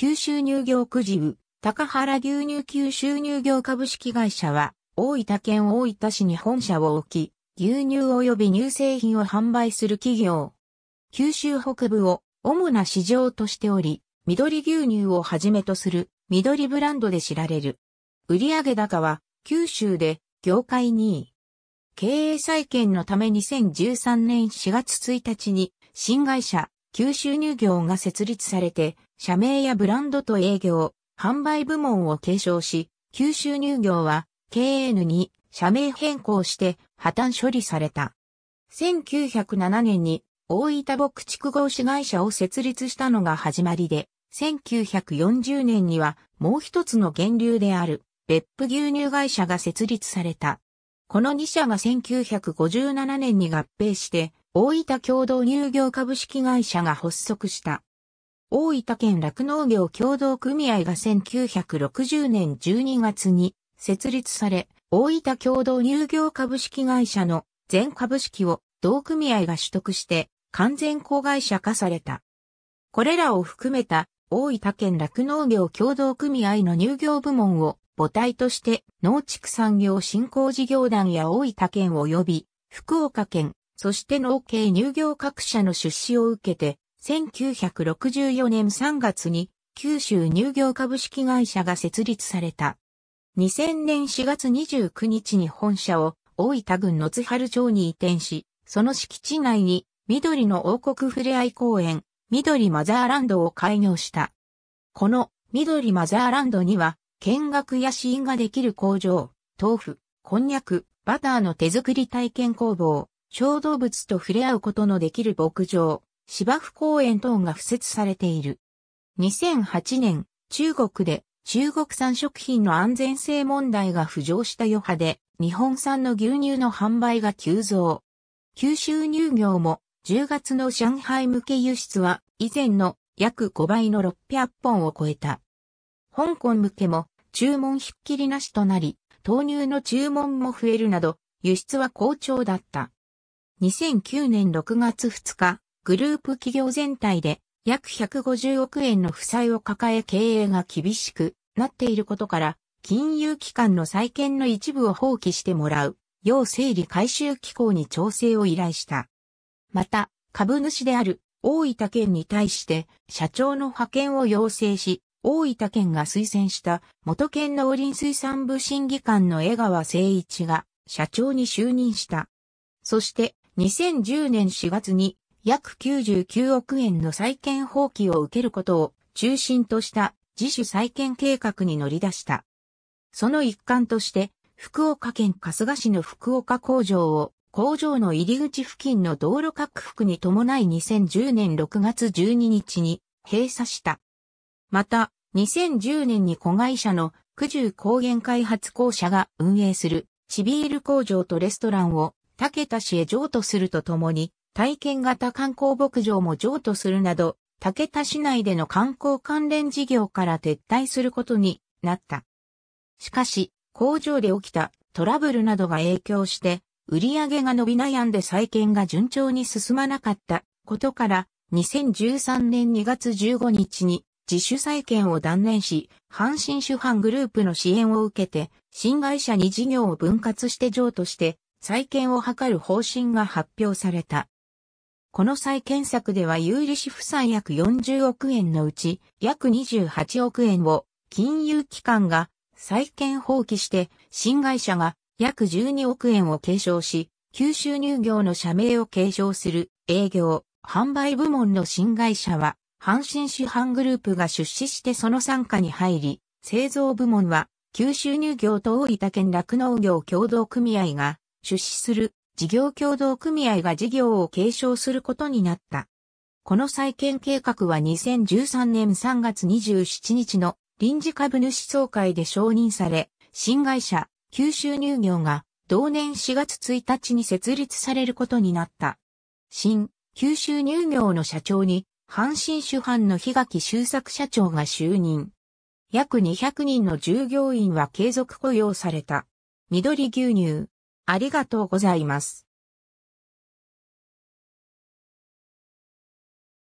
九州乳業くじう、高原牛乳九州乳業株式会社は、大分県大分市に本社を置き、牛乳及び乳製品を販売する企業。九州北部を主な市場としており、緑牛乳をはじめとする緑ブランドで知られる。売上高は九州で業界2位。経営再建のため2013年4月1日に新会社九州乳業が設立されて社名やブランドと営業、販売部門を継承し、九州乳業は KN に社名変更して破綻処理された。1907年に大分牧畜合資会社を設立したのが始まりで、1940年にはもう一つの源流である別府牛乳会社が設立された。この2社が1957年に合併して大分共同乳業株式会社が発足した。大分県落農業協同組合が1960年12月に設立され、大分共同乳業株式会社の全株式を同組合が取得して完全子会社化された。これらを含めた大分県落農業協同組合の乳業部門を母体として農畜産業振興事業団や大分県及び福岡県、そして農系乳業各社の出資を受けて1964年3月に九州乳業株式会社が設立された。2000年4月29日に本社を大分郡野津春町に移転し、その敷地内に緑の王国ふれあい公園、緑マザーランドを開業した。この緑マザーランドには見学や試飲ができる工場、豆腐、こんにゃく、バターの手作り体験工房、小動物と触れ合うことのできる牧場、芝生公園等が付設されている。2008年、中国で中国産食品の安全性問題が浮上した余波で、日本産の牛乳の販売が急増。九州乳業も10月の上海向け輸出は以前の約5倍の600本を超えた。香港向けも注文ひっきりなしとなり、豆乳の注文も増えるなど、輸出は好調だった。2009年6月2日、グループ企業全体で約150億円の負債を抱え経営が厳しくなっていることから、金融機関の再建の一部を放棄してもらう、要整理回収機構に調整を依頼した。また、株主である大分県に対して社長の派遣を要請し、大分県が推薦した元県農林水産部審議官の江川誠一が社長に就任した。そして2010年4月に約99億円の債権放棄を受けることを中心とした自主再建計画に乗り出した。その一環として、福岡県春日市の福岡工場を工場の入り口付近の道路拡幅に伴い2010年6月12日に閉鎖した。また、2010年に子会社の九十高原開発公社が運営するチビール工場とレストランを竹田市へ譲渡するとともに、体験型観光牧場も譲渡するなど、竹田市内での観光関連事業から撤退することになった。しかし、工場で起きたトラブルなどが影響して、売り上げが伸び悩んで再建が順調に進まなかったことから、2013年2月15日に自主再建を断念し、阪神主犯グループの支援を受けて、新会社に事業を分割して譲渡して、再建を図る方針が発表された。この再検索では有利子負債約40億円のうち約28億円を金融機関が再建放棄して新会社が約12億円を継承し、九州乳業の社名を継承する営業、販売部門の新会社は、阪神市販グループが出資してその参加に入り、製造部門は九州乳業と大分県酪農業共同組合が出資する事業協同組合が事業を継承することになった。この再建計画は2013年3月27日の臨時株主総会で承認され、新会社、九州乳業が同年4月1日に設立されることになった。新、九州乳業の社長に、阪神主犯の日垣修作社長が就任。約200人の従業員は継続雇用された。緑牛乳、ありがとうございます。